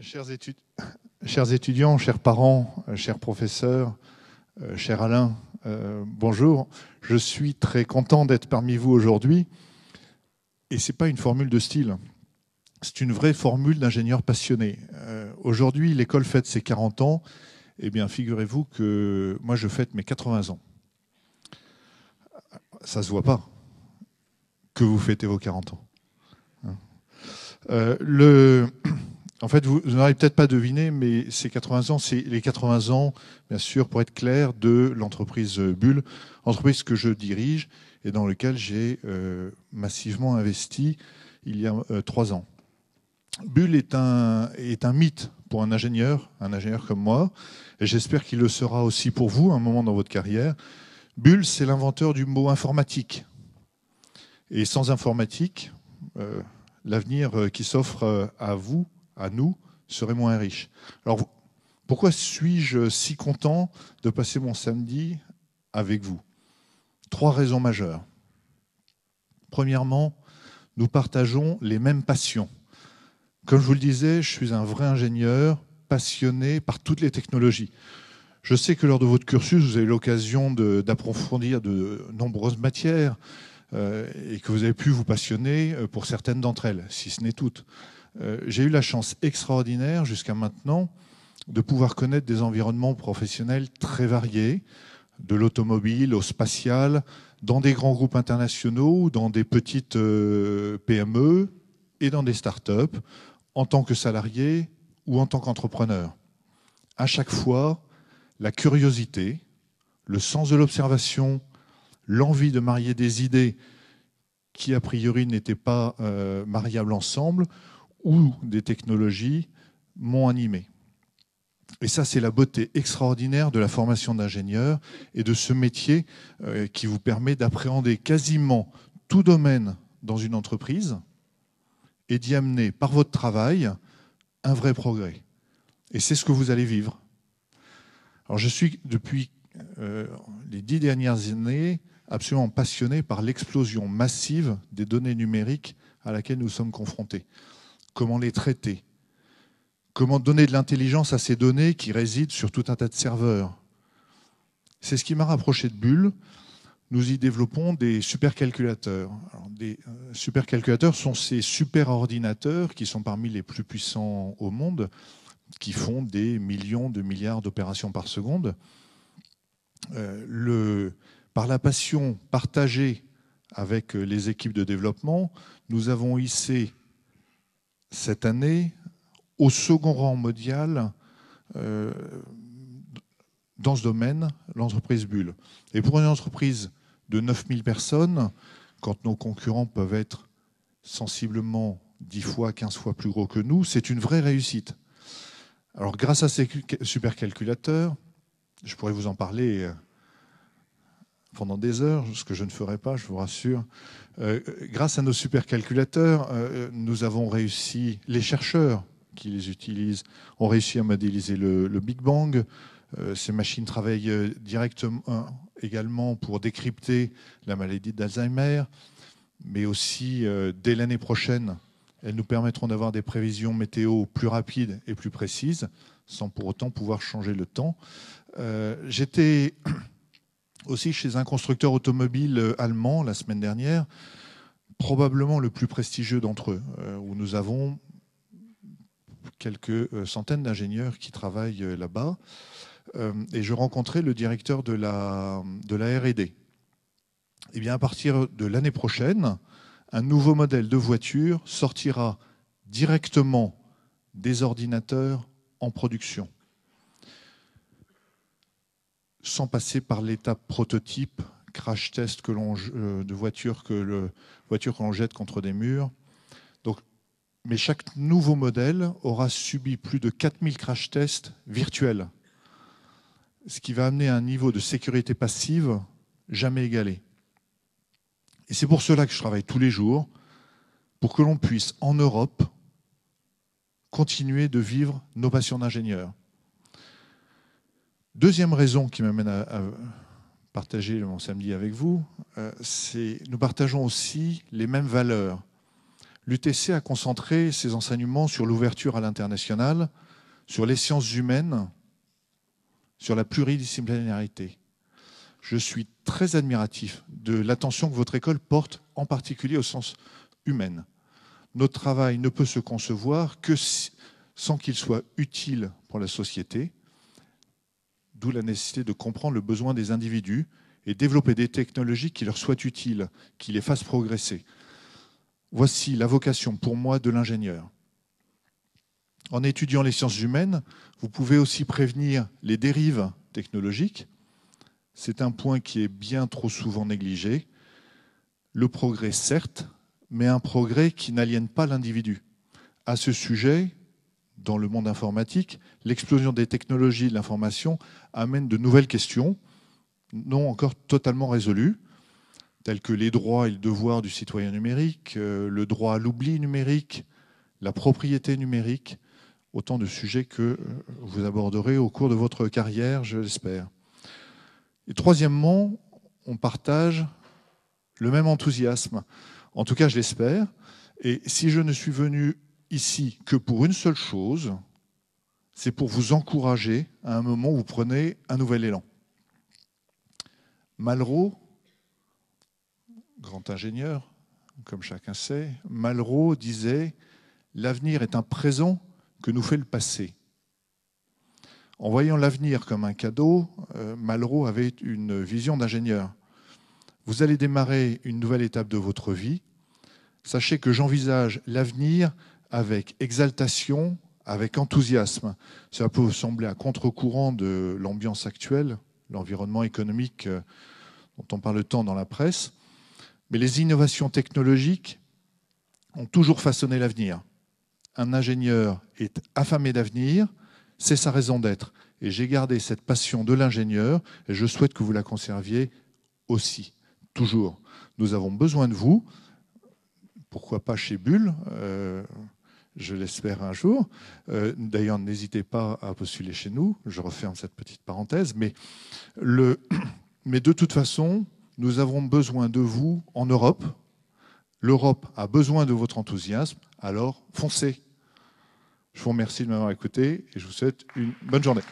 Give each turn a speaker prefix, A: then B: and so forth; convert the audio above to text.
A: Chers, chers, étudiants, chers parents, euh, chers professeurs, euh, cher Alain, euh, bonjour. Je suis très content d'être parmi vous aujourd'hui. Et ce n'est pas une formule de style, c'est une vraie formule d'ingénieur passionné. aujourd'hui, l'école fête ses 40 ans. Eh bien, figurez-vous que moi, je fête mes 80 ans. Ça ne se voit pas que vous fêtez vos 40 ans. Hein. le en fait, vous, n'aurez peut-être pas deviné, mais ces 80 ans, c'est les 80 ans, bien sûr, pour être clair, de l'entreprise Bull, entreprise que je dirige et dans laquelle j'ai euh, massivement investi il y a euh, trois ans. Bull est un, mythe pour un ingénieur, un ingénieur comme moi, et j'espère qu'il le sera aussi pour vous à un moment dans votre carrière. Bull, c'est l'inventeur du mot informatique. Et sans informatique, euh, l'avenir qui s'offre à vous, à nous serait moins riche. Alors, pourquoi suis-je si content de passer mon samedi avec vous Trois raisons majeures. Premièrement, nous partageons les mêmes passions. Comme je vous le disais, je suis un vrai ingénieur passionné par toutes les technologies. Je sais que lors de votre cursus, vous avez l'occasion d'approfondir de, nombreuses matières euh, et que vous avez pu vous passionner euh, pour certaines d'entre elles, si ce n'est toutes. Euh, j'ai eu la chance extraordinaire jusqu'à maintenant de pouvoir connaître des environnements professionnels très variés, de l'automobile au spatial, dans des grands groupes internationaux, dans des petites euh, PME et dans des start-up, en tant que salarié ou en tant qu'entrepreneur. À chaque fois, la curiosité, le sens de l'observation, l'envie de marier des idées qui a priori n'étaient pas euh, mariables ensemble, ou des technologies m'ont animé. Et ça, c'est la beauté extraordinaire de la formation d'ingénieur et de ce métier euh, qui vous permet d'appréhender quasiment tout domaine dans une entreprise et d'y amener par votre travail un vrai progrès. Et c'est ce que vous allez vivre. Alors je suis depuis euh, les dix dernières années absolument passionné par l'explosion massive des données numériques à laquelle nous sommes confrontés comment les traiter, comment donner de l'intelligence à ces données qui résident sur tout un tas de serveurs. C'est ce qui m'a rapproché de Bull. Nous y développons des supercalculateurs. des euh, supercalculateurs sont ces superordinateurs qui sont parmi les plus puissants au monde, qui font des millions de milliards d'opérations par seconde. Euh, par la passion partagée avec euh, les équipes de développement, nous avons hissé cette année au second rang mondial euh, dans ce domaine, l'entreprise Bulle. Et pour une entreprise de 9000 personnes, quand nos concurrents peuvent être sensiblement 10 fois, 15 fois plus gros que nous, c'est une vraie réussite. Alors grâce à ces supercalculateurs, je pourrais vous en parler euh, pendant des heures, ce que je ne ferai pas, je vous rassure. Euh, grâce à nos supercalculateurs, euh, nous avons réussi, les chercheurs qui les utilisent ont réussi à modéliser le, Big Bang. Euh, ces machines travaillent directement également pour décrypter la maladie d'Alzheimer, mais aussi dès l'année prochaine, elles nous permettront d'avoir des prévisions météo plus rapides et plus précises, sans pour autant pouvoir changer le temps. J'étais aussi chez un constructeur automobile euh, allemand la semaine dernière, probablement le plus prestigieux d'entre eux, euh, où nous avons quelques euh, centaines d'ingénieurs qui travaillent là-bas. Et je rencontrais le directeur de la, RD. Et eh bien, à partir de l'année prochaine, un nouveau modèle de voiture sortira directement des ordinateurs en production sans passer par l'étape prototype, crash test que l'on, euh, de voiture que le voiture l'on jette contre des murs. Donc, mais chaque nouveau modèle aura subi plus de 4000 crash tests virtuels, ce qui va amener à un niveau de sécurité passive jamais égalé. Et c'est pour cela que je travaille tous les jours, pour que l'on puisse en Europe continuer de vivre nos passions d'ingénieurs. Deuxième raison qui m'amène à, partager mon samedi avec vous, euh, c'est nous partageons aussi les mêmes valeurs. L'UTC a concentré ses enseignements sur l'ouverture à l'international, sur les sciences humaines, sur la pluridisciplinarité. Je suis très admiratif de l'attention que votre école porte en particulier au sens humain. Notre travail ne peut se concevoir que sans qu'il soit utile pour la société D'où la nécessité de comprendre le besoin des individus et développer des technologies qui leur soient utiles, qui les fassent progresser. Voici la vocation pour moi de l'ingénieur. En étudiant les sciences humaines, vous pouvez aussi prévenir les dérives technologiques. C'est un point qui est bien trop souvent négligé. Le progrès, certes, mais un progrès qui n'aliène pas l'individu. À ce sujet, dans le monde informatique, l'explosion des technologies de l'information amène de nouvelles questions, non encore totalement résolues, telles que les droits et le devoir du citoyen numérique, euh, le droit à l'oubli numérique, la propriété numérique, autant de sujets que euh, vous aborderez au cours de votre carrière, je l'espère. Et troisièmement, on partage le même enthousiasme. En tout cas, je l'espère. Et si je ne suis venu ici que pour une seule chose, c'est pour vous encourager à un moment où vous prenez un nouvel élan. Malraux, grand ingénieur, comme chacun sait, Malraux disait L'avenir est un présent que nous fait le passé. En voyant l'avenir comme un cadeau, euh, Malraux avait une vision d'ingénieur. Vous allez démarrer une nouvelle étape de votre vie. Sachez que j'envisage l'avenir avec exaltation, avec enthousiasme. Cela peut sembler à contre-courant de l'ambiance actuelle, l'environnement économique euh, dont on parle tant dans la presse, mais les innovations technologiques ont toujours façonné l'avenir. Un ingénieur est affamé d'avenir, c'est sa raison d'être. Et j'ai gardé cette passion de l'ingénieur et je souhaite que vous la conserviez aussi, toujours. Nous avons besoin de vous, pourquoi pas chez Bull. Euh, je l'espère un jour. Euh, d'ailleurs, n'hésitez pas à postuler chez nous. Je referme cette petite parenthèse. Mais, le, mais de toute façon, nous avons besoin de vous en Europe. L'Europe a besoin de votre enthousiasme. Alors, foncez. Je vous remercie de m'avoir écouté et je vous souhaite une bonne journée.